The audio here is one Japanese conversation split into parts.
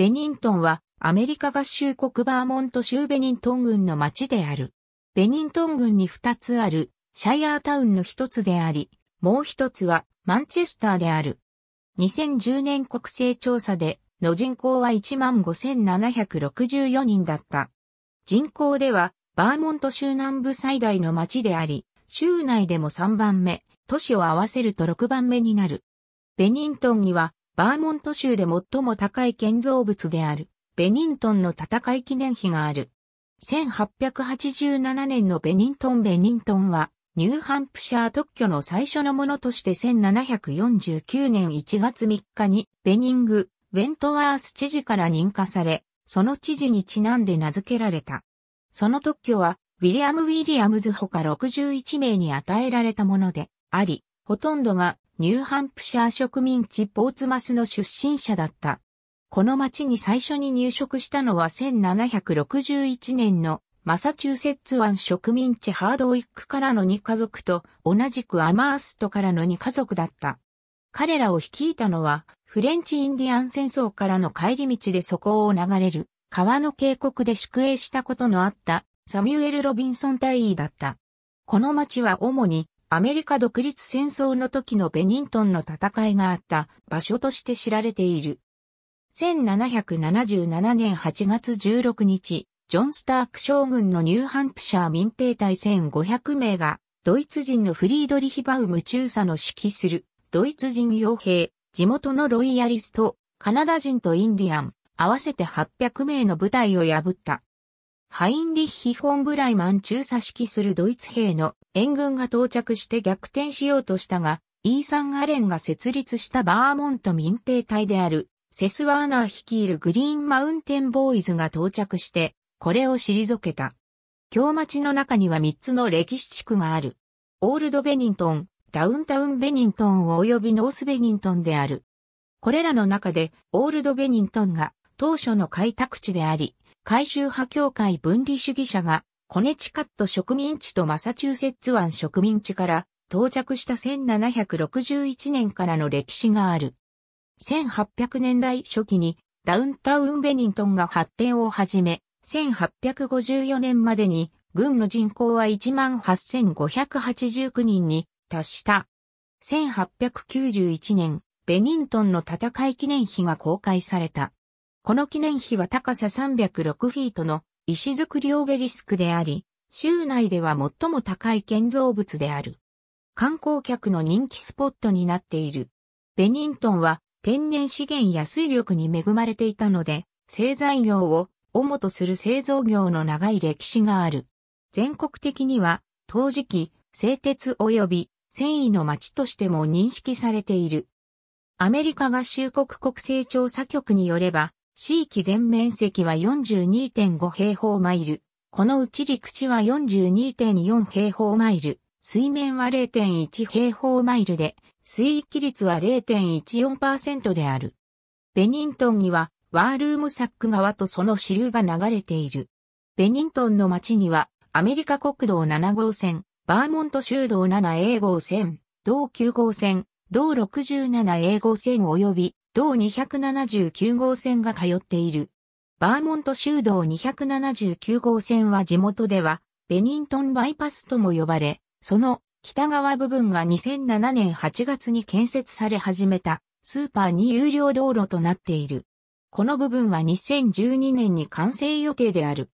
ベニントンはアメリカ合衆国バーモント州ベニントン郡の町である。ベニントン郡に2つあるシャイアータウンの1つであり、もう1つはマンチェスターである。2010年国勢調査での人口は15,764人だった。人口ではバーモント州南部最大の町であり、州内でも3番目、都市を合わせると6番目になる。ベニントンにはバーモント州で最も高い建造物である、ベニントンの戦い記念碑がある。1887年のベニントン・ベニントンは、ニューハンプシャー特許の最初のものとして1749年1月3日にベニング・ウェントワース知事から認可され、その知事にちなんで名付けられた。その特許は、ウィリアム・ウィリアムズ他61名に与えられたものであり、ほとんどがニューハンプシャー植民地ポーツマスの出身者だった。この町に最初に入植したのは1761年のマサチューセッツ湾植民地ハードウィックからの2家族と同じくアマーストからの2家族だった。彼らを率いたのはフレンチインディアン戦争からの帰り道でそこを流れる川の渓谷で宿営したことのあったサミュエル・ロビンソン大尉だった。この町は主にアメリカ独立戦争の時のベニントンの戦いがあった場所として知られている。1777年8月16日、ジョン・スターク将軍のニューハンプシャー民兵隊1500名が、ドイツ人のフリードリヒバウム中佐の指揮する、ドイツ人傭兵、地元のロイヤリスト、カナダ人とインディアン、合わせて800名の部隊を破った。ハインリッヒ・フォン・ブライマン中佐指揮するドイツ兵の援軍が到着して逆転しようとしたが、イーサン・アレンが設立したバーモント民兵隊である、セスワーナー率いるグリーン・マウンテン・ボーイズが到着して、これを退けた。京町の中には3つの歴史地区がある。オールド・ベニントン、ダウンタウン・ベニントン及びノース・ベニントンである。これらの中で、オールド・ベニントンが当初の開拓地であり、改修派協会分離主義者が、コネチカット植民地とマサチューセッツ湾植民地から到着した1761年からの歴史がある。1800年代初期にダウンタウンベニントンが発展を始め、1854年までに軍の人口は18,589人に達した。1891年、ベニントンの戦い記念碑が公開された。この記念碑は高さ306フィートの石造りオベリスクであり、州内では最も高い建造物である。観光客の人気スポットになっている。ベニントンは天然資源や水力に恵まれていたので、製材業を主とする製造業の長い歴史がある。全国的には、陶磁器、製鉄及び繊維の町としても認識されている。アメリカ合衆国国勢調査局によれば、地域全面積は42.5平方マイル。このうち陸地は42.4平方マイル、水面は0.1平方マイルで、水域率は0.14%である。ベニントンには、ワールームサック川とその支流が流れている。ベニントンの町には、アメリカ国道7号線、バーモント州道 7A 号線、道9号線、道 67A 号線及び同279号線が通っている。バーモント州道279号線は地元では、ベニントンバイパスとも呼ばれ、その北側部分が2007年8月に建設され始めたスーパーに有料道路となっている。この部分は2012年に完成予定である。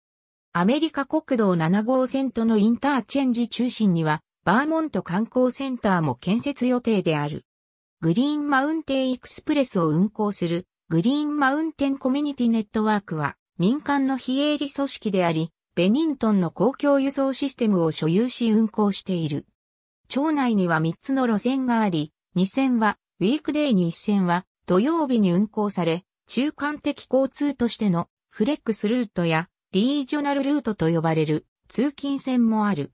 アメリカ国道7号線とのインターチェンジ中心には、バーモント観光センターも建設予定である。グリーンマウンテンエクスプレスを運行するグリーンマウンテンコミュニティネットワークは民間の非営利組織であり、ベニントンの公共輸送システムを所有し運行している。町内には3つの路線があり、2線は、ウィークデーに1線は、土曜日に運行され、中間的交通としてのフレックスルートやリージョナルルートと呼ばれる通勤線もある。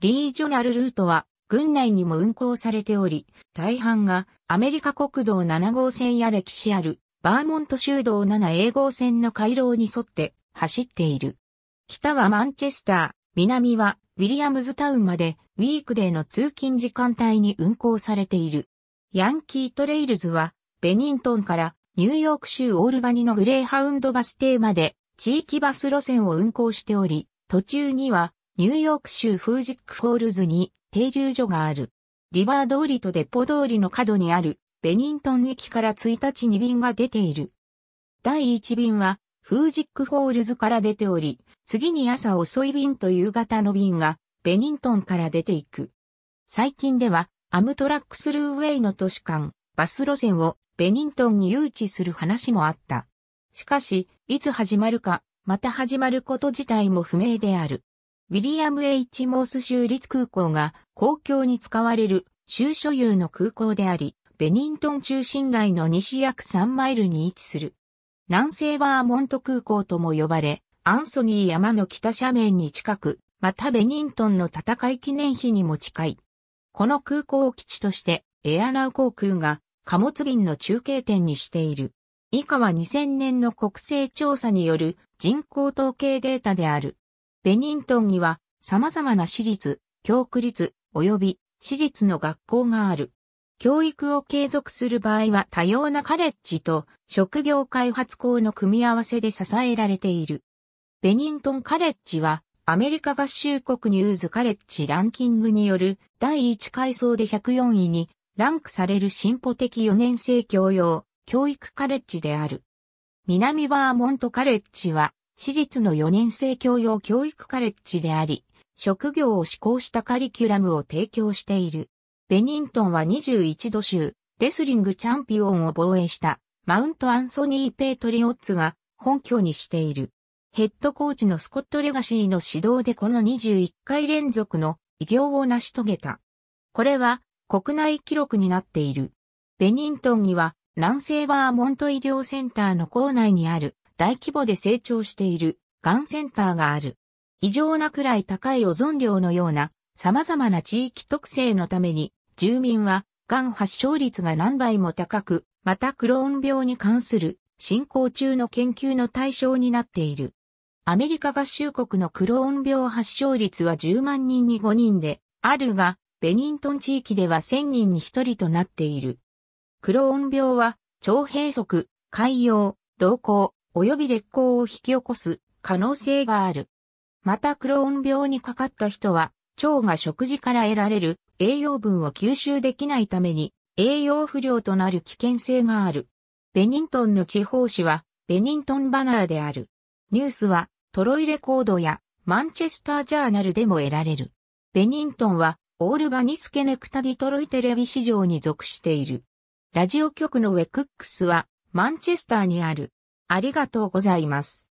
リージョナルルートは軍内にも運行されており、大半がアメリカ国道7号線や歴史あるバーモント州道 7A 号線の回廊に沿って走っている。北はマンチェスター、南はウィリアムズタウンまでウィークデーの通勤時間帯に運行されている。ヤンキートレイルズはベニントンからニューヨーク州オールバニのグレーハウンドバス停まで地域バス路線を運行しており、途中にはニューヨーク州フージックホールズに停留所がある。リバー通りとデポ通りの角にあるベニントン駅から1日2便が出ている。第1便はフージックホールズから出ており、次に朝遅い便と夕方の便がベニントンから出ていく。最近ではアムトラックスルーウェイの都市間、バス路線をベニントンに誘致する話もあった。しかし、いつ始まるか、また始まること自体も不明である。ウィリアム・ H・ モース州立空港が公共に使われる州所有の空港であり、ベニントン中心街の西約3マイルに位置する。南西バーモント空港とも呼ばれ、アンソニー山の北斜面に近く、またベニントンの戦い記念碑にも近い。この空港を基地として、エアナウ航空が貨物便の中継点にしている。以下は2000年の国勢調査による人口統計データである。ベニントンには様々な私立、教区立、及び私立の学校がある。教育を継続する場合は多様なカレッジと職業開発校の組み合わせで支えられている。ベニントンカレッジはアメリカ合衆国ニューズカレッジランキングによる第1階層で104位にランクされる進歩的4年生教養教育カレッジである。南バーモントカレッジは私立の4年生教養教育カレッジであり、職業を志向したカリキュラムを提供している。ベニントンは21度州、レスリングチャンピオンを防衛したマウント・アンソニー・ペイトリオッツが本拠にしている。ヘッドコーチのスコット・レガシーの指導でこの21回連続の偉業を成し遂げた。これは国内記録になっている。ベニントンには南西バーモント医療センターの構内にある大規模で成長しているがんセンターがある。異常なくらい高いオゾン量のような様々な地域特性のために住民はがん発症率が何倍も高く、またクローン病に関する進行中の研究の対象になっている。アメリカ合衆国のクローン病発症率は10万人に5人であるが、ベニントン地域では1000人に1人となっている。クローン病は、腸閉塞、海洋、老行、及び劣行を引き起こす可能性がある。またクローン病にかかった人は、腸が食事から得られる栄養分を吸収できないために栄養不良となる危険性がある。ベニントンの地方紙はベニントンバナーである。ニュースはトロイレコードやマンチェスタージャーナルでも得られる。ベニントンはオールバニスケネクタディトロイテレビ市場に属している。ラジオ局のウェクックスはマンチェスターにあるありがとうございます。